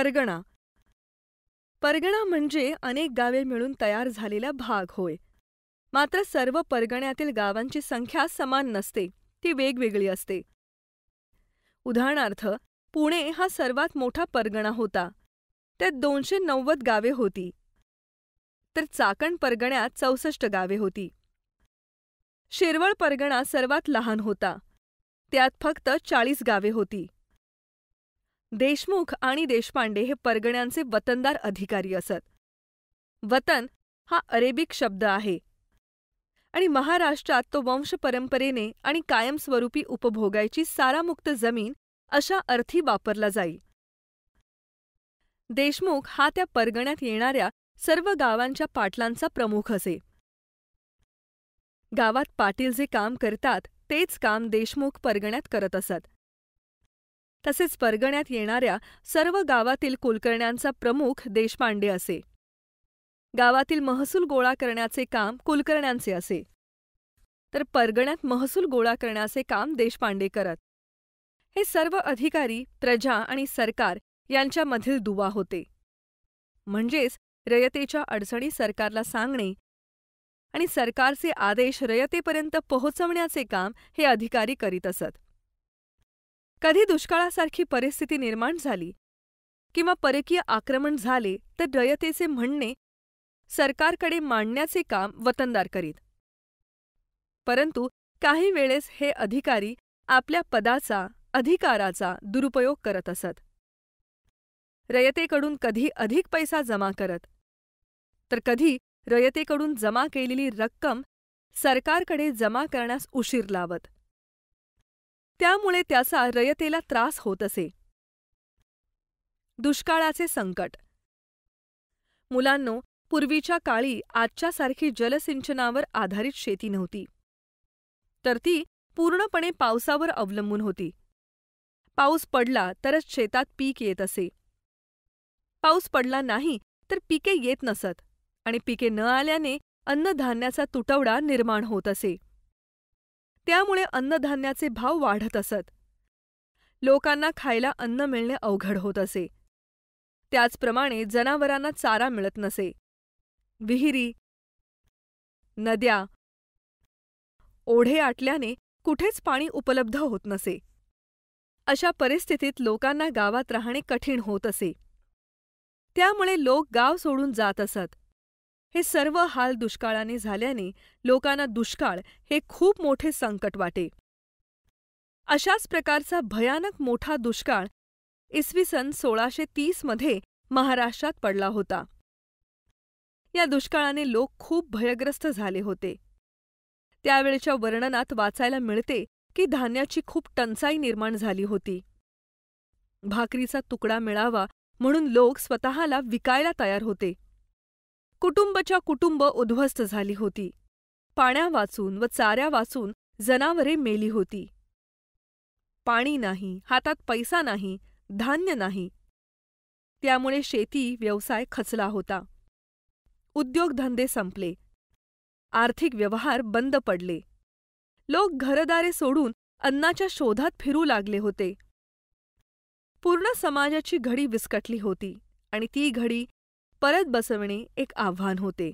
परगणा परगणा म्हणजे अनेक गावे मिळून तयार झालेला भाग होय मात्र सर्व परगण्यातील गावांची संख्या समान नसते ती वेगवेगळी असते उदाहरणार्थ पुणे हा सर्वात मोठा परगणा होता त्यात दोनशे नव्वद गावे होती तर चाकण परगण्यात चौसष्ट गावे होती शिरवळ परगणा सर्वात लहान होता त्यात फक्त चाळीस गावे होती देशमुख आणि देशपांडे हे परगण्यांचे वतनदार अधिकारी असत वतन हा अरेबिक शब्द आहे आणि महाराष्ट्रात तो वंश परंपरेने आणि कायमस्वरूपी उपभोगायची सारामुक्त जमीन अशा अर्थी वापरला जाई देशमुख हा त्या परगण्यात येणाऱ्या सर्व गावांच्या पाटलांचा प्रमुख असे गावात पाटील जे काम करतात तेच काम देशमुख परगण्यात करत असत तसेच परगण्यात येणाऱ्या सर्व गावातील कुलकर्ण्यांचा प्रमुख देशपांडे असे गावातील महसूल गोळा करण्याचे काम कुलकर्ण्यांचे असे तर परगण्यात महसूल गोळा करण्याचे काम देशपांडे करत हे सर्व अधिकारी प्रजा आणि सरकार यांच्यामधील दुवा होते म्हणजेच रयतेच्या अडचणी सरकारला सांगणे आणि सरकारचे आदेश रयतेपर्यंत पोहोचवण्याचे काम हे अधिकारी करीत असत कधी दुष्काळासारखी परिस्थिती निर्माण झाली किंवा परकीय आक्रमण झाले तर रयतेचे म्हणणे सरकारकडे मांडण्याचे काम वतनदार करीत परंतु काही वेळेस हे अधिकारी आपल्या पदाचा अधिकाराचा दुरुपयोग करत असत रयतेकडून कधी अधिक पैसा जमा करत तर कधी रयतेकडून जमा केलेली रक्कम सरकारकडे जमा करण्यास उशीर लावत त्यामुळे त्याचा रयतेला त्रास होत असे दुष्काळाचे संकट मुलांनो पूर्वीच्या काळी आजच्यासारखी जलसिंचनावर आधारित शेती नव्हती तर ती पूर्णपणे पावसावर अवलंबून होती पाऊस पडला तरच शेतात पीक येत असे पाऊस पडला नाही तर पिके येत नसत आणि पिके न आल्याने अन्नधान्याचा तुटवडा निर्माण होत असे त्यामुळे अन्नधान्याचे भाव वाढत असत लोकांना खायला अन्न मिळणे अवघड होत असे त्याचप्रमाणे जनावरांना चारा मिळत नसे विहिरी नद्या ओढे आटल्याने कुठेच पाणी उपलब्ध होत नसे अशा परिस्थितीत लोकांना गावात राहणे कठीण होत असे त्यामुळे लोक गाव सोडून जात असत हे सर्व हाल दुष्काळाने झाल्याने लोकांना दुष्काळ हे खूप मोठे संकट वाटे अशाच प्रकारचा भयानक मोठा दुष्काळ इसवी सन सोळाशे तीसमध्ये महाराष्ट्रात पडला होता या दुष्काळाने लोक खूप भयग्रस्त झाले होते त्यावेळच्या वर्णनात वाचायला मिळते की धान्याची खूप टंचाई निर्माण झाली होती भाकरीचा तुकडा मिळावा म्हणून लोक स्वतःला विकायला तयार होते कुटुंबच्या कुटुंब उद्ध्वस्त झाली होती पाण्या वाचून व चाऱ्या वाचून जनावरे मेली होती पाणी नाही हातात पैसा नाही धान्य नाही त्यामुळे शेती व्यवसाय खचला होता उद्योगधंदे संपले आर्थिक व्यवहार बंद पडले लोक घरदारे सोडून अन्नाच्या शोधात फिरू लागले होते पूर्ण समाजाची घडी विस्कटली होती आणि ती घडी परत बसवणे एक आव्हान होते